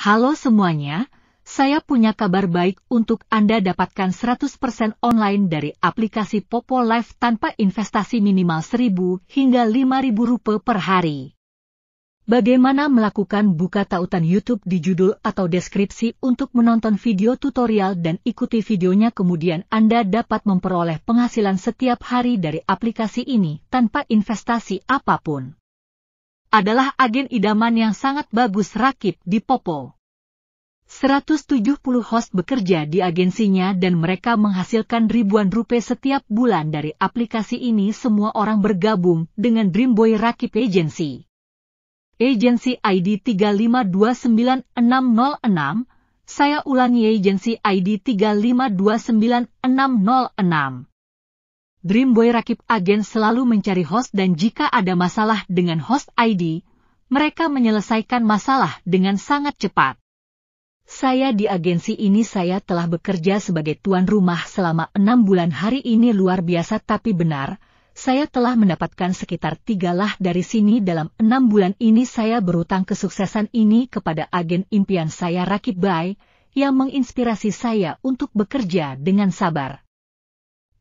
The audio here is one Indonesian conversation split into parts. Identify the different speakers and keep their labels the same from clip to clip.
Speaker 1: Halo semuanya, saya punya kabar baik untuk Anda dapatkan 100% online dari aplikasi Popo Live tanpa investasi minimal 1000 hingga 5000 rupiah per hari. Bagaimana melakukan buka tautan YouTube di judul atau deskripsi untuk menonton video tutorial dan ikuti videonya kemudian Anda dapat memperoleh penghasilan setiap hari dari aplikasi ini tanpa investasi apapun adalah agen idaman yang sangat bagus rakit di Popo. 170 host bekerja di agensinya dan mereka menghasilkan ribuan rupiah setiap bulan dari aplikasi ini semua orang bergabung dengan Dreamboy Rakit Agency. Agency ID 3529606. saya ulangi Agency ID 3529606. Dreamboy Boy Rakib Agen selalu mencari host dan jika ada masalah dengan host ID, mereka menyelesaikan masalah dengan sangat cepat. Saya di agensi ini saya telah bekerja sebagai tuan rumah selama enam bulan hari ini luar biasa tapi benar, saya telah mendapatkan sekitar tiga lah dari sini dalam enam bulan ini saya berutang kesuksesan ini kepada agen impian saya Rakib Bay, yang menginspirasi saya untuk bekerja dengan sabar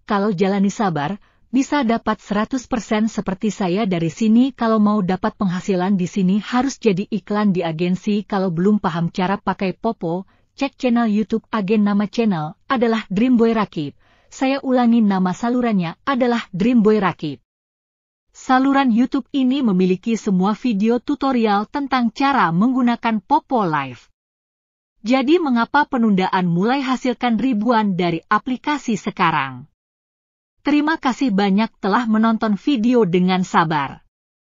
Speaker 1: kalau jalani sabar, bisa dapat 100% seperti saya dari sini kalau mau dapat penghasilan di sini harus jadi iklan di agensi kalau belum paham cara pakai Popo, cek channel YouTube agen nama channel adalah Dream Boy Rakib. Saya ulangi nama salurannya adalah Dream Boy Rakib. Saluran YouTube ini memiliki semua video tutorial tentang cara menggunakan Popo Live. Jadi mengapa penundaan mulai hasilkan ribuan dari aplikasi sekarang? Terima kasih banyak telah menonton video dengan sabar.